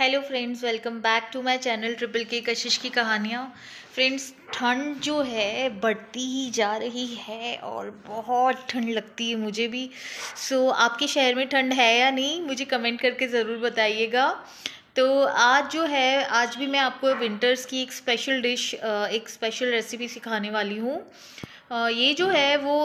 hello friends welcome back to my channel triple K Kashish की कहानियाँ friends ठंड जो है बढ़ती ही जा रही है और बहुत ठंड लगती है मुझे भी सो so, आपके शहर में ठंड है या नहीं मुझे कमेंट करके ज़रूर बताइएगा तो आज जो है आज भी मैं आपको विंटर्स की एक स्पेशल डिश एक स्पेशल रेसिपी सिखाने वाली हूँ ये जो है वो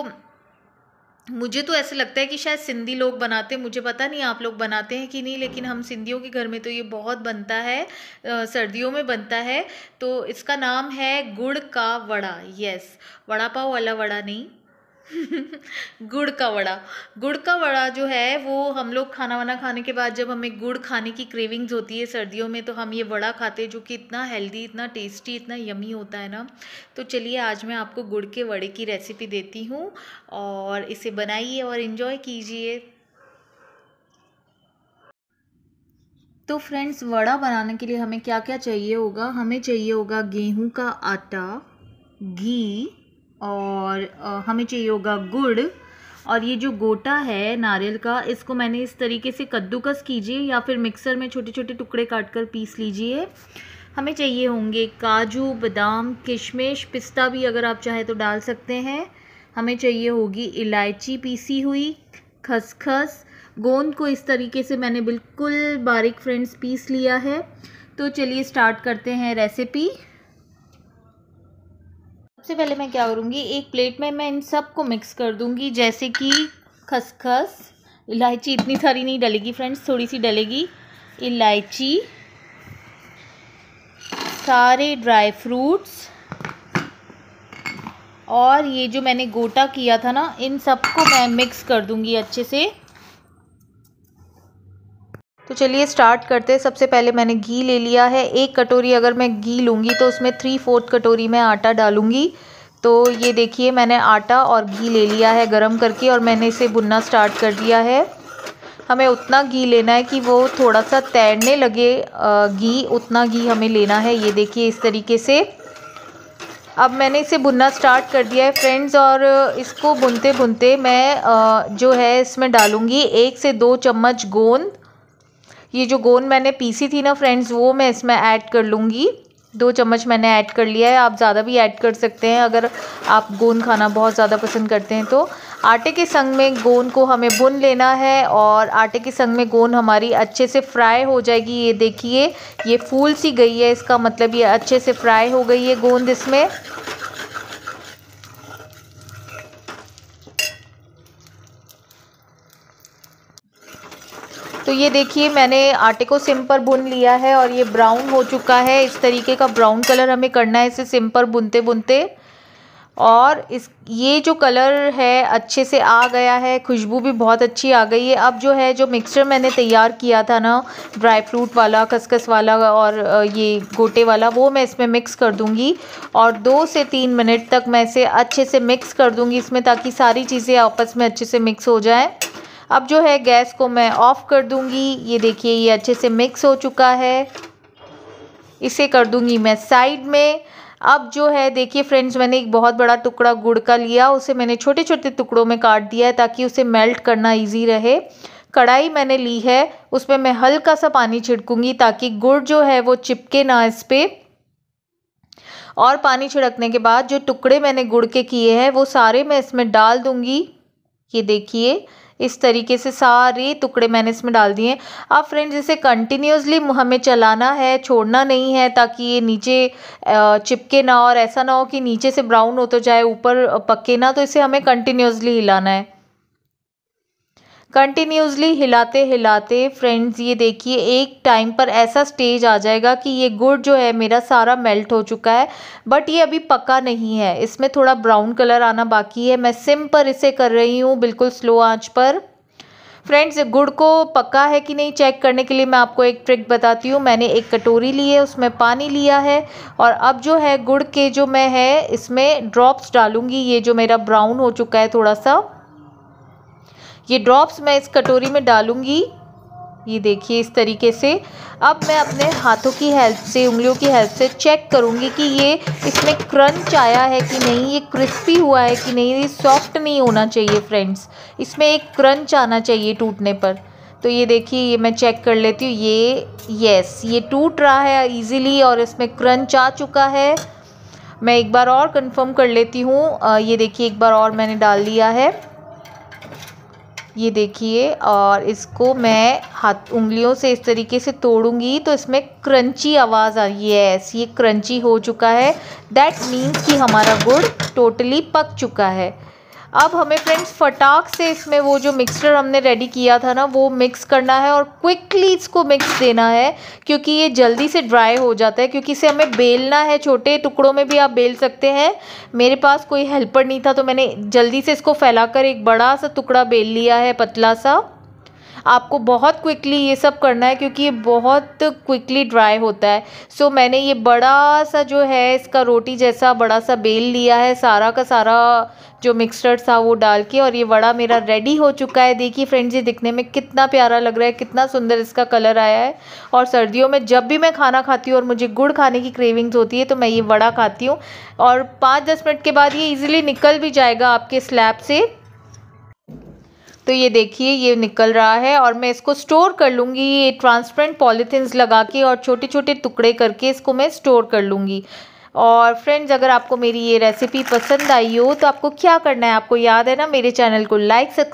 मुझे तो ऐसे लगता है कि शायद सिंधी लोग बनाते मुझे पता नहीं आप लोग बनाते हैं कि नहीं लेकिन हम सिंधियों के घर में तो ये बहुत बनता है सर्दियों में बनता है तो इसका नाम है गुड़ का वड़ा यस वड़ा पाव वाला वड़ा नहीं गुड़ का वड़ा गुड़ का वड़ा जो है वो हम लोग खाना वाना खाने के बाद जब हमें गुड़ खाने की क्रेविंग्स होती है सर्दियों में तो हम ये वड़ा खाते हैं जो कि इतना हेल्दी इतना टेस्टी इतना यमी होता है ना तो चलिए आज मैं आपको गुड़ के वड़े की रेसिपी देती हूँ और इसे बनाइए और इन्जॉय कीजिए तो फ्रेंड्स वड़ा बनाने के लिए हमें क्या क्या चाहिए होगा हमें चाहिए होगा गेहूँ का आटा घी और हमें चाहिए होगा गुड़ और ये जो गोटा है नारियल का इसको मैंने इस तरीके से कद्दूकस कीजिए या फिर मिक्सर में छोटे छोटे टुकड़े काट कर पीस लीजिए हमें चाहिए होंगे काजू बादाम किशमिश पिस्ता भी अगर आप चाहें तो डाल सकते हैं हमें चाहिए होगी इलायची पीसी हुई खसखस गोंद को इस तरीके से मैंने बिल्कुल बारीक फ्रेंड्स पीस लिया है तो चलिए स्टार्ट करते हैं रेसिपी सबसे पहले मैं क्या करूँगी एक प्लेट में मैं इन सब को मिक्स कर दूँगी जैसे कि खसखस इलायची इतनी सारी नहीं डलेगी फ्रेंड्स थोड़ी सी डलेगी इलायची सारे ड्राई फ्रूट्स और ये जो मैंने गोटा किया था ना इन सबको मैं मिक्स कर दूँगी अच्छे से तो चलिए स्टार्ट करते हैं सबसे पहले मैंने घी ले लिया है एक कटोरी अगर मैं घी लूँगी तो उसमें थ्री फोर्थ कटोरी मैं आटा डालूँगी तो ये देखिए मैंने आटा और घी ले लिया है गरम करके और मैंने इसे बुनना स्टार्ट कर दिया है हमें उतना घी लेना है कि वो थोड़ा सा तैरने लगे घी उतना घी हमें लेना है ये देखिए इस तरीके से अब मैंने इसे बुनना स्टार्ट कर दिया है फ्रेंड्स और इसको बुनते बुनते मैं जो है इसमें डालूँगी एक से दो चम्मच गोंद ये जो गोंद मैंने पीसी थी ना फ्रेंड्स वो मैं इसमें ऐड कर लूँगी दो चम्मच मैंने ऐड कर लिया है आप ज़्यादा भी ऐड कर सकते हैं अगर आप गोंद खाना बहुत ज़्यादा पसंद करते हैं तो आटे के संग में गोंद को हमें भुन लेना है और आटे के संग में गोंद हमारी अच्छे से फ्राई हो जाएगी ये देखिए ये फूल सी गई है इसका मतलब ये अच्छे से फ्राई हो गई है गोंद इसमें तो ये देखिए मैंने आटे को सिम पर बुन लिया है और ये ब्राउन हो चुका है इस तरीके का ब्राउन कलर हमें करना है इसे सिम पर बुनते बुनते और इस ये जो कलर है अच्छे से आ गया है खुशबू भी बहुत अच्छी आ गई है अब जो है जो मिक्सचर मैंने तैयार किया था ना ड्राई फ्रूट वाला खसखस वाला और ये गोटे वाला वो मैं इसमें मिक्स कर दूंगी और दो से तीन मिनट तक मैं इसे अच्छे से मिक्स कर दूंगी इसमें ताकि सारी चीज़ें आपस में अच्छे से मिक्स हो जाएँ अब जो है गैस को मैं ऑफ़ कर दूंगी ये देखिए ये अच्छे से मिक्स हो चुका है इसे कर दूंगी मैं साइड में अब जो है देखिए फ्रेंड्स मैंने एक बहुत बड़ा टुकड़ा गुड़ का लिया उसे मैंने छोटे छोटे टुकड़ों में काट दिया है ताकि उसे मेल्ट करना ईजी रहे कढ़ाई मैंने ली है उसमें मैं हल्का सा पानी छिड़कूंगी ताकि गुड़ जो है वो चिपके ना इस पर और पानी छिड़कने के बाद जो टुकड़े मैंने गुड़ के किए हैं वो सारे मैं इसमें डाल दूंगी ये देखिए इस तरीके से सारे टुकड़े मैंने इसमें डाल दिए अब फ्रेंड्स इसे कंटिन्यूसली हमें चलाना है छोड़ना नहीं है ताकि ये नीचे चिपके ना और ऐसा ना हो कि नीचे से ब्राउन होता तो जाए ऊपर पके ना तो इसे हमें कंटिन्यूसली हिलाना है कंटिन्यूसली हिलाते हिलाते फ्रेंड्स ये देखिए एक टाइम पर ऐसा स्टेज आ जाएगा कि ये गुड़ जो है मेरा सारा मेल्ट हो चुका है बट ये अभी पका नहीं है इसमें थोड़ा ब्राउन कलर आना बाकी है मैं सिम पर इसे कर रही हूँ बिल्कुल स्लो आँच पर फ्रेंड्स गुड़ को पका है कि नहीं चेक करने के लिए मैं आपको एक ट्रिक बताती हूँ मैंने एक कटोरी ली है उसमें पानी लिया है और अब जो है गुड़ के जो मैं है इसमें ड्रॉप्स डालूँगी ये जो मेरा ब्राउन हो चुका है थोड़ा सा ये ड्रॉप्स मैं इस कटोरी में डालूँगी ये देखिए इस तरीके से अब मैं अपने हाथों की हेल्प से उंगलियों की हेल्प से चेक करूँगी कि ये इसमें क्रंच आया है कि नहीं ये क्रिस्पी हुआ है कि नहीं ये सॉफ्ट नहीं होना चाहिए फ्रेंड्स इसमें एक क्रंच आना चाहिए टूटने पर तो ये देखिए ये मैं चेक कर लेती हूँ ये यस ये टूट रहा है ईज़िली और इसमें क्रंच आ चुका है मैं एक बार और कंफर्म कर लेती हूँ ये देखिए एक बार और मैंने डाल लिया है ये देखिए और इसको मैं हाथ उंगलियों से इस तरीके से तोड़ूंगी तो इसमें क्रंची आवाज़ आ ऐसी ये क्रंची हो चुका है दैट मीन्स कि हमारा गुड़ टोटली पक चुका है अब हमें फ्रेंड्स फटाक से इसमें वो जो मिक्सचर हमने रेडी किया था ना वो मिक्स करना है और क्विकली इसको मिक्स देना है क्योंकि ये जल्दी से ड्राई हो जाता है क्योंकि इसे हमें बेलना है छोटे टुकड़ों में भी आप बेल सकते हैं मेरे पास कोई हेल्पर नहीं था तो मैंने जल्दी से इसको फैलाकर एक बड़ा सा टुकड़ा बेल लिया है पतला सा आपको बहुत क्विकली ये सब करना है क्योंकि ये बहुत क्विकली ड्राई होता है सो so, मैंने ये बड़ा सा जो है इसका रोटी जैसा बड़ा सा बेल लिया है सारा का सारा जो मिक्सचर था वो डाल के और ये वड़ा मेरा रेडी हो चुका है देखिए फ्रेंड्स ये दिखने में कितना प्यारा लग रहा है कितना सुंदर इसका कलर आया है और सर्दियों में जब भी मैं खाना खाती हूँ और मुझे गुड़ खाने की क्रेविंग्स होती है तो मैं ये वड़ा खाती हूँ और पाँच दस मिनट के बाद ये ईजिली निकल भी जाएगा आपके स्लैब से तो ये देखिए ये निकल रहा है और मैं इसको स्टोर कर लूँगी ये ट्रांसपेरेंट पॉलीथीन्स लगा के और छोटे छोटे टुकड़े करके इसको मैं स्टोर कर लूँगी और फ्रेंड्स अगर आपको मेरी ये रेसिपी पसंद आई हो तो आपको क्या करना है आपको याद है ना मेरे चैनल को लाइक